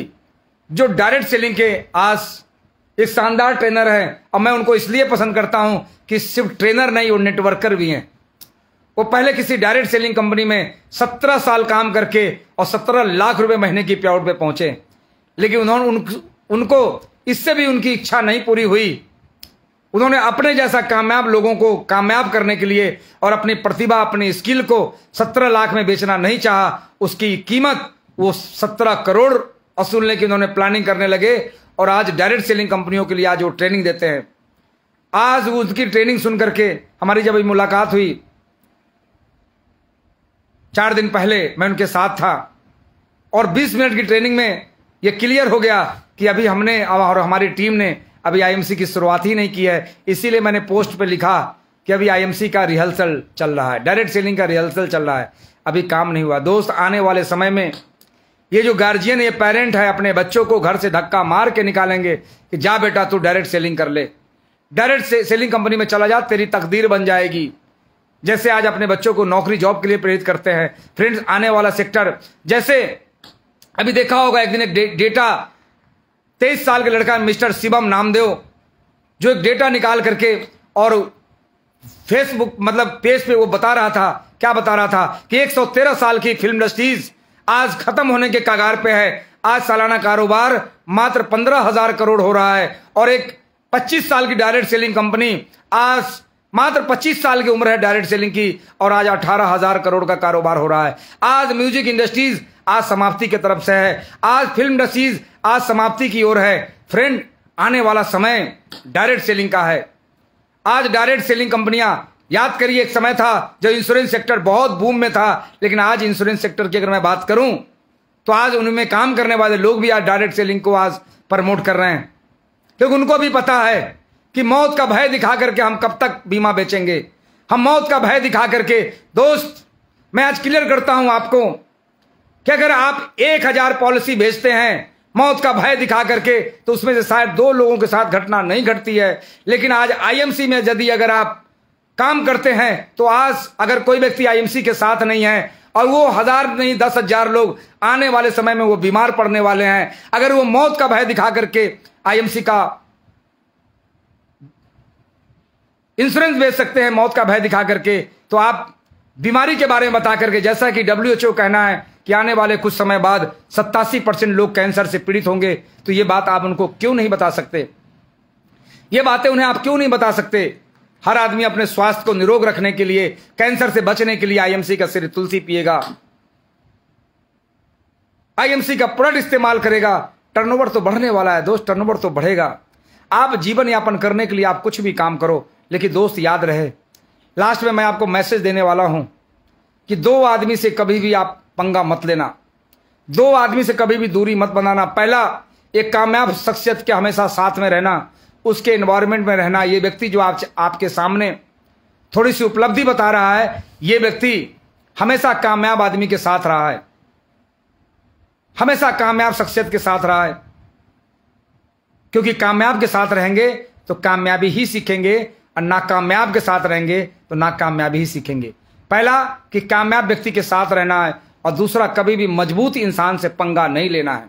जो डायरेक्ट सेलिंग के आज एक शानदार ट्रेनर है और मैं उनको इसलिए पसंद करता हूं कि सिर्फ ट्रेनर नहीं वो नेटवर्कर भी हैं वो पहले किसी डायरेक्ट सेलिंग कंपनी में सत्रह साल काम करके और सत्रह लाख रुपए महीने की पे पे पहुंचे लेकिन उन्होंने उन, उनको इससे भी उनकी इच्छा नहीं पूरी हुई उन्होंने अपने जैसा कामयाब लोगों को कामयाब करने के लिए और अपनी प्रतिभा अपनी स्किल को सत्रह लाख में बेचना नहीं चाहा उसकी कीमत वो सत्रह करोड़ असूलने की उन्होंने प्लानिंग करने लगे और आज डायरेक्ट सेलिंग कंपनियों के लिए आज वो ट्रेनिंग देते हैं आज उनकी ट्रेनिंग सुन करके हमारी जब मुलाकात हुई चार दिन पहले मैं उनके साथ था और 20 मिनट की ट्रेनिंग में ये क्लियर हो गया कि अभी हमने और हमारी टीम ने अभी आईएमसी की शुरुआत ही नहीं की है इसीलिए मैंने पोस्ट पर लिखा कि अभी आईएमसी का रिहर्सल चल रहा है डायरेक्ट सेलिंग का रिहर्सल चल रहा है अभी काम नहीं हुआ दोस्त आने वाले समय में ये जो गार्जियन ये पेरेंट है अपने बच्चों को घर से धक्का मार के निकालेंगे कि जा बेटा तू डायरेक्ट सेलिंग कर ले डायरेक्ट से, सेलिंग कंपनी में चला जा तेरी तकदीर बन जाएगी जैसे आज अपने बच्चों को नौकरी जॉब के लिए प्रेरित करते हैं फ्रेंड्स आने वाला सेक्टर जैसे अभी देखा होगा एक दिन एक डेटा तेईस साल का लड़का मिस्टर शिवम नामदेव जो एक डेटा निकाल करके और फेसबुक मतलब पेज पे वो बता रहा था क्या बता रहा था कि 113 साल की फिल्म इंडस्ट्रीज आज खत्म होने के कागार पे है आज सालाना कारोबार मात्र पंद्रह हजार करोड़ हो रहा है और एक 25 साल की डायरेक्ट सेलिंग कंपनी आज मात्र 25 साल की उम्र है डायरेक्ट सेलिंग की और आज अठारह हजार करोड़ का कारोबार हो रहा है आज म्यूजिक इंडस्ट्रीज आज समाप्ति की तरफ से है आज फिल्म इंडस्ट्रीज आज समाप्ति की ओर है फ्रेंड आने वाला समय डायरेक्ट सेलिंग का है आज डायरेक्ट सेलिंग कंपनियां याद करिए एक समय था जब इंश्योरेंस सेक्टर बहुत बूम में था लेकिन आज इंश्योरेंस सेक्टर की अगर मैं बात करूं तो आज उनमें काम करने वाले लोग भी आज डायरेक्ट सेलिंग को आज प्रमोट कर रहे हैं क्योंकि उनको भी पता है कि मौत का भय दिखा करके हम कब तक बीमा बेचेंगे हम मौत का भय दिखा करके दोस्त मैं आज क्लियर करता हूं आपको कि अगर आप एक हजार पॉलिसी भेजते हैं मौत का भय दिखा करके तो उसमें से शायद दो लोगों के साथ घटना नहीं घटती है लेकिन आज आईएमसी में यदि अगर आप काम करते हैं तो आज अगर कोई व्यक्ति आईएमसी के साथ नहीं है और वो हजार नहीं दस हजार लोग आने वाले समय में वो बीमार पड़ने वाले हैं अगर वो मौत का भय दिखा करके आईएमसी का इंश्योरेंस बेच सकते हैं मौत का भय दिखा करके तो आप बीमारी के बारे में बता करके जैसा कि डब्ल्यूएचओ कहना है कि आने वाले कुछ समय बाद सत्तासी परसेंट लोग कैंसर से पीड़ित होंगे तो ये बात आप उनको क्यों नहीं बता सकते ये बातें उन्हें आप क्यों नहीं बता सकते हर आदमी अपने स्वास्थ्य को निरोग रखने के लिए कैंसर से बचने के लिए आईएमसी का सिर तुलसी पिएगा आईएमसी का प्रोडक्ट इस्तेमाल करेगा टर्नओवर तो बढ़ने वाला है दोस्त टर्नओवर तो बढ़ेगा आप जीवन यापन करने के लिए आप कुछ भी काम करो लेकिन दोस्त याद रहे लास्ट में मैं आपको मैसेज देने वाला हूं कि दो आदमी से कभी भी आप पंगा मत लेना दो आदमी से कभी भी दूरी मत बनाना पहला एक कामयाब शख्सियत के हमेशा साथ में रहना उसके इन्वायरमेंट में रहना ये व्यक्ति जो आप आपके सामने थोड़ी सी उपलब्धि बता रहा है ये व्यक्ति हमेशा कामयाब आदमी के साथ रहा है हमेशा कामयाब शख्सियत के साथ रहा है क्योंकि कामयाब के साथ रहेंगे तो कामयाबी ही सीखेंगे और नाकामयाब के साथ रहेंगे तो नाकामयाबी ही सीखेंगे पहला कि कामयाब व्यक्ति के साथ रहना है और दूसरा कभी भी मजबूत इंसान से पंगा नहीं लेना है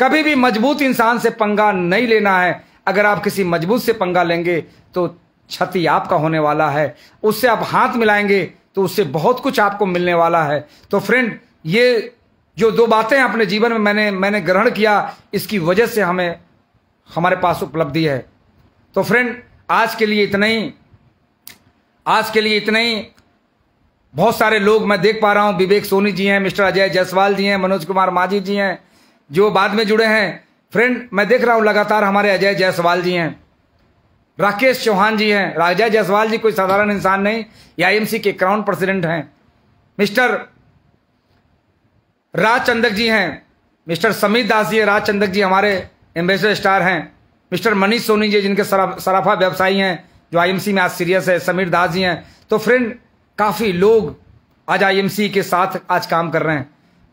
कभी भी मजबूत इंसान से पंगा नहीं लेना है अगर आप किसी मजबूत से पंगा लेंगे तो क्षति आपका होने वाला है उससे आप हाथ मिलाएंगे तो उससे बहुत कुछ आपको मिलने वाला है तो फ्रेंड ये जो दो बातें अपने जीवन में मैंने मैंने ग्रहण किया इसकी वजह से हमें हमारे पास उपलब्धि है तो फ्रेंड आज के लिए इतना ही आज के लिए इतना ही बहुत सारे लोग मैं देख पा रहा हूं विवेक सोनी जी हैं मिस्टर अजय जायसवाल जी हैं मनोज कुमार माझी जी हैं जो बाद में जुड़े हैं फ्रेंड मैं देख रहा हूँ लगातार हमारे अजय जायसवाल जी हैं राकेश चौहान जी हैं राजा जायसवाल जी कोई साधारण इंसान नहीं ये आई के क्राउन प्रेसिडेंट हैं मिस्टर राज चंदक जी हैं मिस्टर समीर दास जी राज चंदक जी हमारे एम्बेसडर स्टार हैं मिस्टर मनीष सोनी जी जिनके सराफा व्यवसायी हैं जो आईएमसी में आज सीरियस है समीर दास जी हैं तो फ्रेंड काफ़ी लोग आज आईएमसी के साथ आज काम कर रहे हैं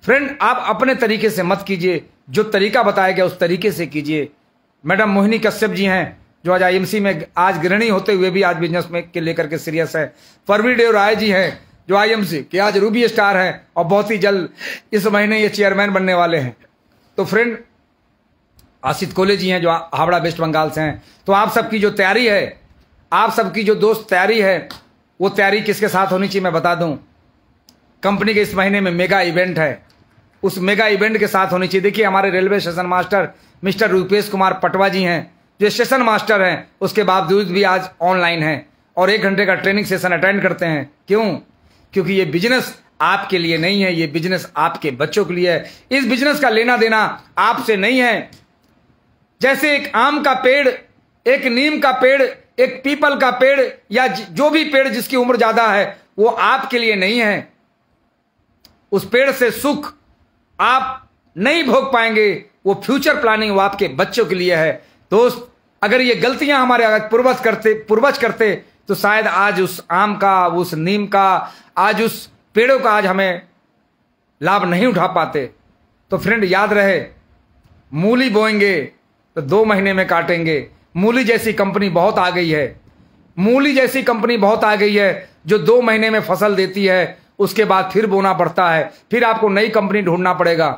फ्रेंड आप अपने तरीके से मत कीजिए जो तरीका बताया गया उस तरीके से कीजिए मैडम मोहिनी कश्यप जी हैं जो आज आईएमसी में आज गृहणी होते हुए भी आज बिजनेस में के लेकर के सीरियस है फरवी देव राय जी हैं जो आईएमसी के आज रूबी स्टार हैं और बहुत ही जल्द इस महीने ये चेयरमैन बनने वाले हैं तो फ्रेंड आशित कोले जी हैं जो हावड़ा वेस्ट बंगाल से हैं तो आप सबकी जो तैयारी है आप सबकी जो दोस्त तैयारी है वो तैयारी किसके साथ होनी चाहिए मैं बता दूं कंपनी के इस महीने में मेगा इवेंट है उस मेगा इवेंट के साथ होनी चाहिए देखिए हमारे railway station master mister Rupesh Kumar Patwa ji हैं जो स्टेशन मास्टर हैं उसके बावजूद भी आज ऑनलाइन हैं और एक घंटे का ट्रेनिंग सेशन अटेंड करते हैं क्यों क्योंकि ये बिजनेस आपके लिए नहीं है ये बिजनेस आपके बच्चों के लिए है इस बिजनेस का लेना देना आपसे नहीं है जैसे एक आम का पेड़ एक नीम का पेड़ एक पीपल का पेड़ या जो भी पेड़ जिसकी उम्र ज्यादा है वो आपके लिए नहीं है उस पेड़ से सुख आप नहीं भोग पाएंगे वो फ्यूचर प्लानिंग वो आपके बच्चों के लिए है दोस्त अगर ये गलतियां हमारे अगर पूर्वज करते पूर्वज करते तो शायद आज उस आम का उस नीम का आज उस पेड़ों का आज हमें लाभ नहीं उठा पाते तो फ्रेंड याद रहे मूली बोएंगे तो दो महीने में काटेंगे मूली जैसी कंपनी बहुत आ गई है मूली जैसी कंपनी बहुत आ गई है जो दो महीने में फसल देती है उसके बाद फिर बोना पड़ता है फिर आपको नई कंपनी ढूंढना पड़ेगा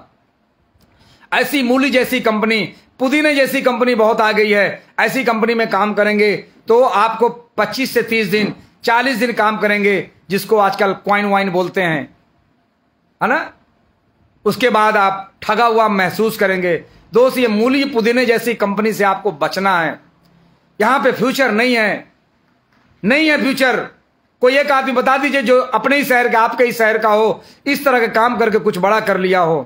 ऐसी मूली जैसी कंपनी पुदीने जैसी कंपनी बहुत आ गई है ऐसी कंपनी में काम करेंगे तो आपको 25 से 30 दिन 40 दिन काम करेंगे जिसको आजकल क्वाइन वाइन बोलते हैं है ना उसके बाद आप ठगा हुआ महसूस करेंगे दोस्त ये मूली पुदीने जैसी कंपनी से आपको बचना है यहां पे फ्यूचर नहीं है नहीं है फ्यूचर कोई एक आदमी बता दीजिए जो अपने ही शहर का आपके ही शहर का हो इस तरह का काम करके कुछ बड़ा कर लिया हो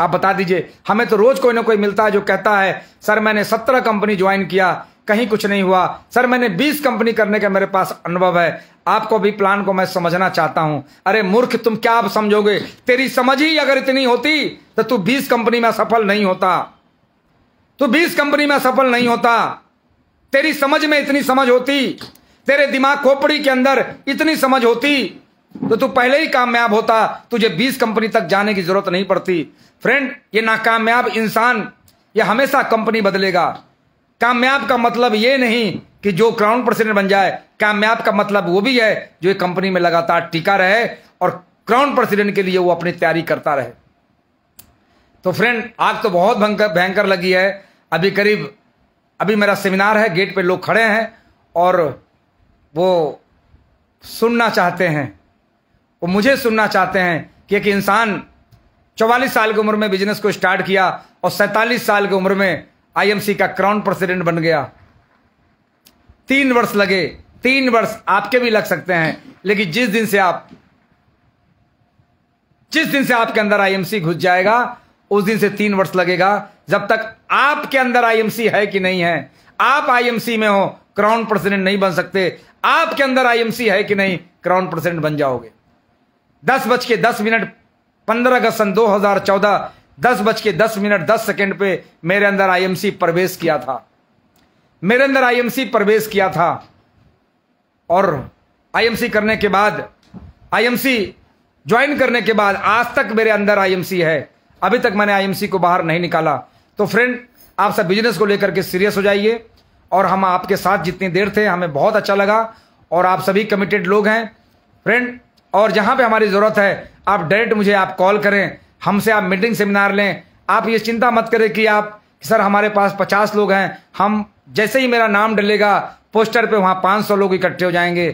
आप बता दीजिए हमें तो रोज कोई ना कोई मिलता है जो कहता है सर मैंने सत्रह कंपनी ज्वाइन किया कहीं कुछ नहीं हुआ सर मैंने 20 कंपनी करने का मेरे पास अनुभव है आपको भी प्लान को मैं समझना चाहता हूं अरे मूर्ख तुम क्या आप समझोगे तेरी समझ ही अगर इतनी होती तो तू 20 कंपनी में सफल नहीं होता तू 20 कंपनी में सफल नहीं होता तेरी समझ में इतनी समझ होती तेरे दिमाग खोपड़ी के अंदर इतनी समझ होती तो तू पहले ही कामयाब होता तुझे बीस कंपनी तक जाने की जरूरत नहीं पड़ती फ्रेंड ये नाकामयाब इंसान यह हमेशा कंपनी बदलेगा कामयाब का मतलब ये नहीं कि जो क्राउन प्रेसिडेंट बन जाए कामयाब का मतलब वो भी है जो एक कंपनी में लगातार टिका रहे और क्राउन प्रेसिडेंट के लिए वो अपनी तैयारी करता रहे तो फ्रेंड आग तो बहुत भयंकर भयंकर लगी है अभी करीब अभी मेरा सेमिनार है गेट पे लोग खड़े हैं और वो सुनना चाहते हैं वो मुझे सुनना चाहते हैं कि एक इंसान चौवालीस साल की उम्र में बिजनेस को स्टार्ट किया और सैंतालीस साल की उम्र में आईएमसी का क्राउन प्रेसिडेंट बन गया तीन वर्ष लगे तीन वर्ष आपके भी लग सकते हैं लेकिन जिस दिन से आप जिस दिन से आपके अंदर आईएमसी घुस जाएगा उस दिन से तीन वर्ष लगेगा जब तक आपके अंदर आईएमसी है कि नहीं है आप आईएमसी में हो क्राउन प्रेसिडेंट नहीं बन सकते आपके अंदर आईएमसी है कि नहीं क्राउन प्रेसिडेंट बन जाओगे दस बज के दस मिनट पंद्रह अगस्त सन चौदह दस बज के दस मिनट दस सेकेंड पे मेरे अंदर आईएमसी प्रवेश किया था मेरे अंदर आईएमसी प्रवेश किया था और आईएमसी करने के बाद आईएमसी ज्वाइन करने के बाद आज तक मेरे अंदर आईएमसी है अभी तक मैंने आईएमसी को बाहर नहीं निकाला तो फ्रेंड आप सब बिजनेस को लेकर के सीरियस हो जाइए और हम आपके साथ जितनी देर थे हमें बहुत अच्छा लगा और आप सभी कमिटेड लोग हैं फ्रेंड और जहां पे हमारी ज़रूरत है आप डायरेक्ट मुझे आप कॉल करें हमसे आप मीटिंग सेमिनार लें आप ये चिंता मत करें कि आप सर हमारे पास पचास लोग हैं हम जैसे ही मेरा नाम डलेगा पोस्टर पे वहाँ पाँच सौ लोग इकट्ठे हो जाएंगे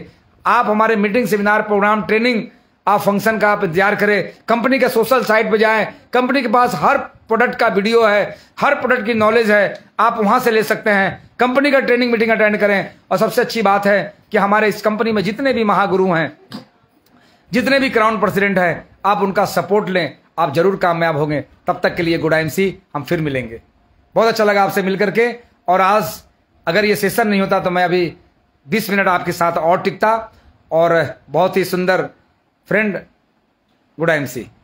आप हमारे मीटिंग सेमिनार प्रोग्राम ट्रेनिंग आप फंक्शन का आप इंतजार करें कंपनी के सोशल साइट पे जाएं कंपनी के पास हर प्रोडक्ट का वीडियो है हर प्रोडक्ट की नॉलेज है आप वहाँ से ले सकते हैं कंपनी का ट्रेनिंग मीटिंग अटेंड करें और सबसे अच्छी बात है कि हमारे इस कंपनी में जितने भी महागुरु हैं जितने भी क्राउन प्रेसिडेंट हैं आप उनका सपोर्ट लें आप जरूर कामयाब होंगे तब तक के लिए गुड एम हम फिर मिलेंगे बहुत अच्छा लगा आपसे मिल करके और आज अगर ये सेशन नहीं होता तो मैं अभी बीस मिनट आपके साथ और टिकता और बहुत ही सुंदर फ्रेंड गुड एम